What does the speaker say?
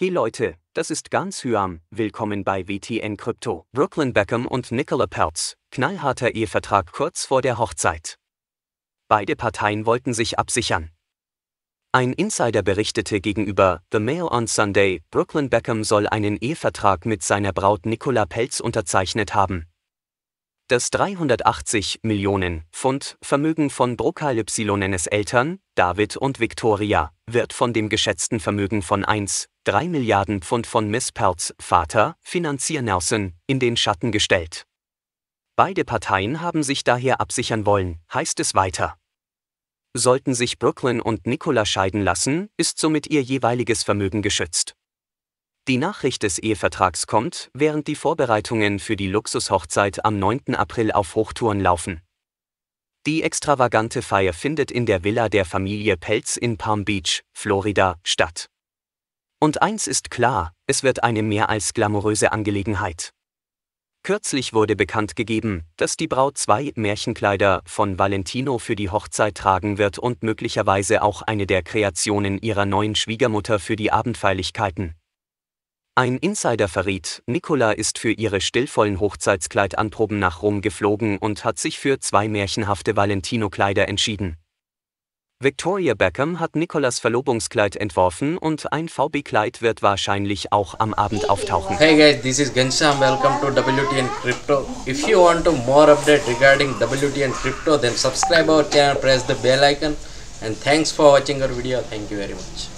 Hey Leute, das ist ganz Hyam, willkommen bei WTN Crypto. Brooklyn Beckham und Nicola Peltz, knallharter Ehevertrag kurz vor der Hochzeit. Beide Parteien wollten sich absichern. Ein Insider berichtete gegenüber The Mail on Sunday, Brooklyn Beckham soll einen Ehevertrag mit seiner Braut Nicola Peltz unterzeichnet haben, das 380 Millionen Pfund Vermögen von Brokal Yn's Eltern, David und Victoria, wird von dem geschätzten Vermögen von 1,3 Milliarden Pfund von Miss Peltz Vater, Finanzier Nelson, in den Schatten gestellt. Beide Parteien haben sich daher absichern wollen, heißt es weiter. Sollten sich Brooklyn und Nicola scheiden lassen, ist somit ihr jeweiliges Vermögen geschützt. Die Nachricht des Ehevertrags kommt, während die Vorbereitungen für die Luxushochzeit am 9. April auf Hochtouren laufen. Die extravagante Feier findet in der Villa der Familie Pelz in Palm Beach, Florida, statt. Und eins ist klar, es wird eine mehr als glamouröse Angelegenheit. Kürzlich wurde bekannt gegeben, dass die Braut zwei Märchenkleider von Valentino für die Hochzeit tragen wird und möglicherweise auch eine der Kreationen ihrer neuen Schwiegermutter für die Abendfeierlichkeiten. Ein Insider verriet, Nicola ist für ihre stillvollen Hochzeitskleidanproben nach Rom geflogen und hat sich für zwei märchenhafte Valentino-Kleider entschieden. Victoria Beckham hat Nicolas Verlobungskleid entworfen und ein VB-Kleid wird wahrscheinlich auch am Abend auftauchen. Hey guys, this is Gensham. Welcome to WTN Crypto. If you want to more update regarding WTN Crypto, then subscribe our channel, press the bell icon and thanks for watching our video. Thank you very much.